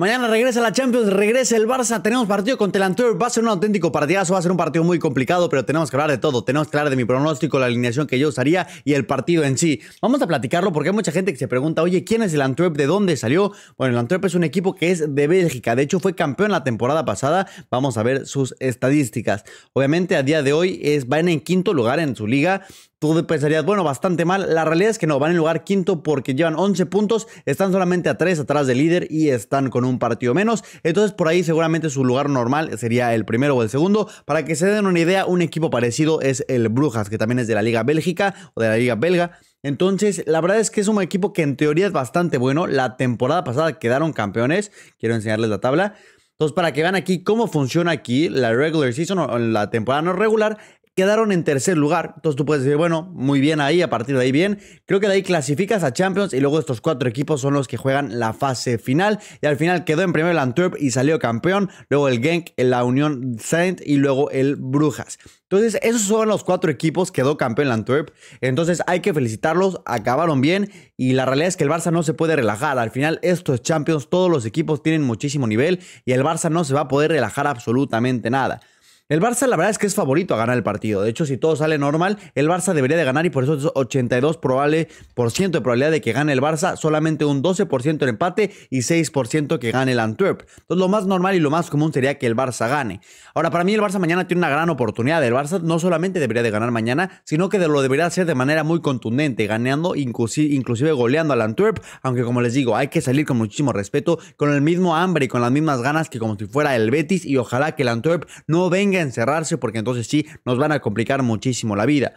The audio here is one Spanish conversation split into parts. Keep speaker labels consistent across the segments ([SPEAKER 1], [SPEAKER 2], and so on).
[SPEAKER 1] Mañana regresa la Champions, regresa el Barça, tenemos partido contra el Antwerp, va a ser un auténtico partidazo, va a ser un partido muy complicado, pero tenemos que hablar de todo, tenemos que hablar de mi pronóstico, la alineación que yo usaría y el partido en sí. Vamos a platicarlo porque hay mucha gente que se pregunta, oye, ¿quién es el Antwerp? ¿De dónde salió? Bueno, el Antwerp es un equipo que es de Bélgica, de hecho fue campeón la temporada pasada, vamos a ver sus estadísticas. Obviamente a día de hoy es, van en quinto lugar en su liga, Tú pensarías, bueno, bastante mal. La realidad es que no, van en lugar quinto porque llevan 11 puntos, están solamente a 3 atrás del líder y están con un partido menos. Entonces por ahí seguramente su lugar normal sería el primero o el segundo. Para que se den una idea, un equipo parecido es el Brujas, que también es de la Liga Bélgica o de la Liga Belga. Entonces, la verdad es que es un equipo que en teoría es bastante bueno. La temporada pasada quedaron campeones. Quiero enseñarles la tabla. Entonces, para que vean aquí cómo funciona aquí la regular season o la temporada no regular, Quedaron en tercer lugar, entonces tú puedes decir, bueno, muy bien ahí, a partir de ahí bien. Creo que de ahí clasificas a Champions y luego estos cuatro equipos son los que juegan la fase final. Y al final quedó en primero el Antwerp y salió campeón, luego el Genk, la Unión Saint y luego el Brujas. Entonces, esos son los cuatro equipos, quedó campeón el Antwerp. Entonces, hay que felicitarlos, acabaron bien y la realidad es que el Barça no se puede relajar. Al final, estos Champions, todos los equipos tienen muchísimo nivel y el Barça no se va a poder relajar absolutamente nada. El Barça, la verdad es que es favorito a ganar el partido. De hecho, si todo sale normal, el Barça debería de ganar y por eso es 82% probable por ciento de probabilidad de que gane el Barça, solamente un 12% el empate y 6% que gane el Antwerp. Entonces, lo más normal y lo más común sería que el Barça gane. Ahora, para mí, el Barça mañana tiene una gran oportunidad. El Barça no solamente debería de ganar mañana, sino que lo debería hacer de manera muy contundente, ganando, inclusive goleando al Antwerp. Aunque, como les digo, hay que salir con muchísimo respeto, con el mismo hambre y con las mismas ganas que como si fuera el Betis. Y ojalá que el Antwerp no venga encerrarse porque entonces sí nos van a complicar muchísimo la vida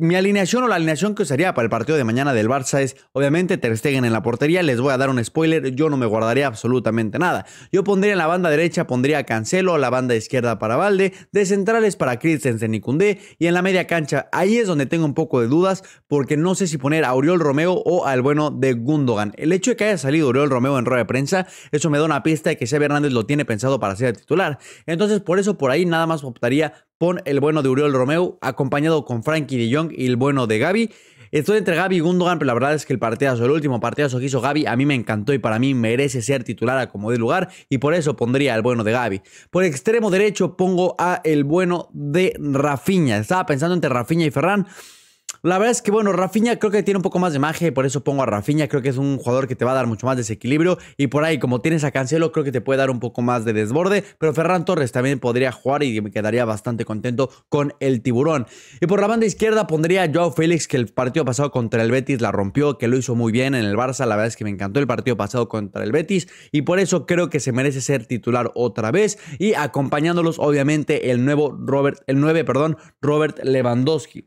[SPEAKER 1] mi alineación o la alineación que usaría para el partido de mañana del Barça es, obviamente, Ter Stegen en la portería. Les voy a dar un spoiler, yo no me guardaría absolutamente nada. Yo pondría en la banda derecha, pondría a Cancelo, la banda izquierda para Valde, de centrales para Christensen y Koundé, y en la media cancha, ahí es donde tengo un poco de dudas, porque no sé si poner a Oriol Romeo o al bueno de Gundogan. El hecho de que haya salido Oriol Romeo en rueda de prensa, eso me da una pista de que Xavi Hernández lo tiene pensado para ser titular. Entonces, por eso, por ahí nada más optaría pon el bueno de Uriol Romeo acompañado con Frankie de Jong y el bueno de Gaby. Estoy entre Gaby y Gundogan, pero la verdad es que el partidazo, el último partidazo que hizo Gaby, a mí me encantó y para mí merece ser titular a como de lugar y por eso pondría el bueno de Gaby. Por extremo derecho pongo a el bueno de Rafinha. Estaba pensando entre Rafinha y Ferran, la verdad es que, bueno, Rafinha creo que tiene un poco más de magia y por eso pongo a Rafinha. Creo que es un jugador que te va a dar mucho más desequilibrio. Y por ahí, como tienes a Cancelo, creo que te puede dar un poco más de desborde. Pero Ferran Torres también podría jugar y me quedaría bastante contento con el tiburón. Y por la banda izquierda pondría a Joao Félix, que el partido pasado contra el Betis la rompió, que lo hizo muy bien en el Barça. La verdad es que me encantó el partido pasado contra el Betis. Y por eso creo que se merece ser titular otra vez. Y acompañándolos, obviamente, el nuevo Robert, el 9, perdón, Robert Lewandowski.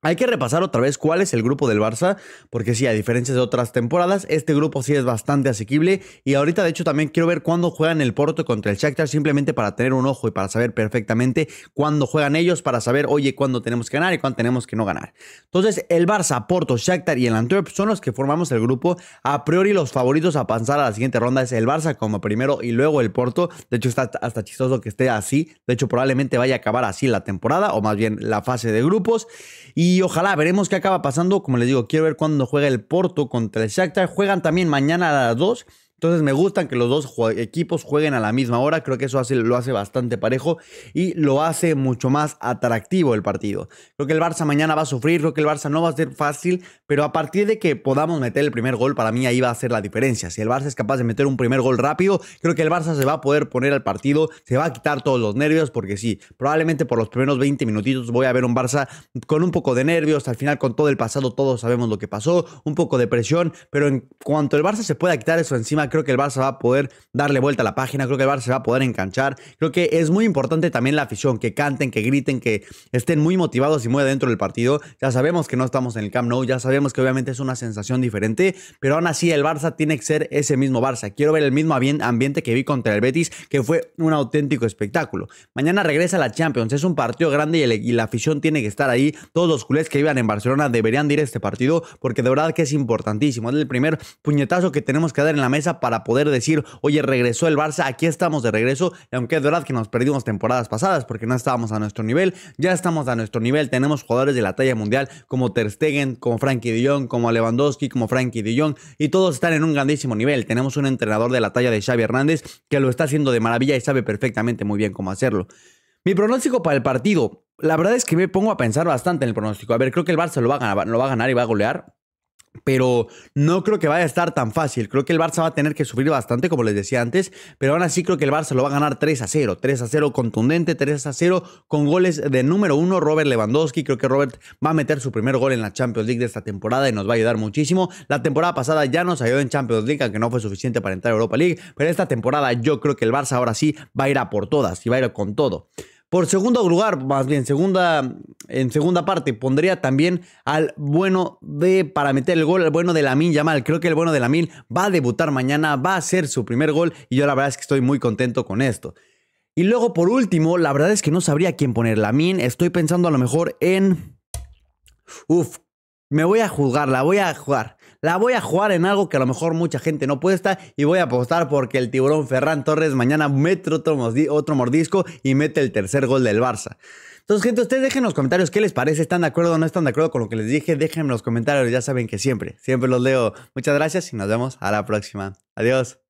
[SPEAKER 1] Hay que repasar otra vez cuál es el grupo del Barça, porque sí, a diferencia de otras temporadas, este grupo sí es bastante asequible y ahorita de hecho también quiero ver cuándo juegan el Porto contra el Shakhtar, simplemente para tener un ojo y para saber perfectamente cuándo juegan ellos, para saber, oye, cuándo tenemos que ganar y cuándo tenemos que no ganar. Entonces, el Barça, Porto, Shakhtar y el Antwerp son los que formamos el grupo. A priori los favoritos a pasar a la siguiente ronda es el Barça como primero y luego el Porto. De hecho, está hasta chistoso que esté así. De hecho, probablemente vaya a acabar así la temporada o más bien la fase de grupos. Y y ojalá veremos qué acaba pasando. Como les digo, quiero ver cuándo juega el Porto contra el Shakhtar. Juegan también mañana a las 2 entonces me gustan que los dos equipos jueguen a la misma hora, creo que eso lo hace bastante parejo y lo hace mucho más atractivo el partido. Creo que el Barça mañana va a sufrir, creo que el Barça no va a ser fácil, pero a partir de que podamos meter el primer gol, para mí ahí va a ser la diferencia. Si el Barça es capaz de meter un primer gol rápido, creo que el Barça se va a poder poner al partido, se va a quitar todos los nervios, porque sí, probablemente por los primeros 20 minutitos voy a ver un Barça con un poco de nervios, al final con todo el pasado todos sabemos lo que pasó, un poco de presión, pero en cuanto el Barça se pueda quitar eso encima, Creo que el Barça va a poder darle vuelta a la página. Creo que el Barça va a poder enganchar. Creo que es muy importante también la afición, que canten, que griten, que estén muy motivados y muy dentro del partido. Ya sabemos que no estamos en el Camp Nou, ya sabemos que obviamente es una sensación diferente, pero aún así el Barça tiene que ser ese mismo Barça. Quiero ver el mismo ambiente que vi contra el Betis, que fue un auténtico espectáculo. Mañana regresa la Champions, es un partido grande y, la afición tiene que estar ahí. Todos los culés que vivan en Barcelona deberían ir a este partido porque de verdad que es importantísimo. Es el primer puñetazo que tenemos que dar en la mesa para poder decir, oye, regresó el Barça, aquí estamos de regreso, aunque es verdad que nos perdimos temporadas pasadas porque no estábamos a nuestro nivel, ya estamos a nuestro nivel, tenemos jugadores de la talla mundial como Ter Stegen, como Frankie de como Lewandowski, como Frankie de y todos están en un grandísimo nivel, tenemos un entrenador de la talla de Xavi Hernández que lo está haciendo de maravilla y sabe perfectamente muy bien cómo hacerlo. Mi pronóstico para el partido, la verdad es que me pongo a pensar bastante en el pronóstico. A ver, creo que el Barça lo va a lo va a ganar y va a golear pero no creo que vaya a estar tan fácil. Creo que el Barça va a tener que sufrir bastante, como les decía antes, pero ahora sí creo que el Barça lo va a ganar 3 a 0. 3 a 0 contundente, 3 a 0 con goles de número uno, Robert Lewandowski. Creo que Robert va a meter su primer gol en la Champions League de esta temporada y nos va a ayudar muchísimo. La temporada pasada ya nos ayudó en Champions League, aunque no fue suficiente para entrar a Europa League, pero esta temporada yo creo que el Barça ahora sí va a ir a por todas y va a ir con todo. Por segundo lugar, más bien, segunda, en segunda parte, pondría también al bueno de, para meter el gol, al bueno de Lamin Yamal. Creo que el bueno de min va a debutar mañana, va a ser su primer gol y yo la verdad es que estoy muy contento con esto. Y luego, por último, la verdad es que no sabría quién poner min, Estoy pensando a lo mejor en... Uf, me voy a jugar, la voy a jugar. La voy a jugar en algo que a lo mejor mucha gente no puesta y voy a apostar porque el tiburón Ferran Torres mañana mete otro mordisco y mete el tercer gol del Barça. Entonces, gente, ustedes dejen en los comentarios qué les parece, están de acuerdo o no están de acuerdo con lo que les dije. Déjenme en los comentarios, ya saben que siempre, siempre los leo. Muchas gracias y nos vemos a la próxima. Adiós.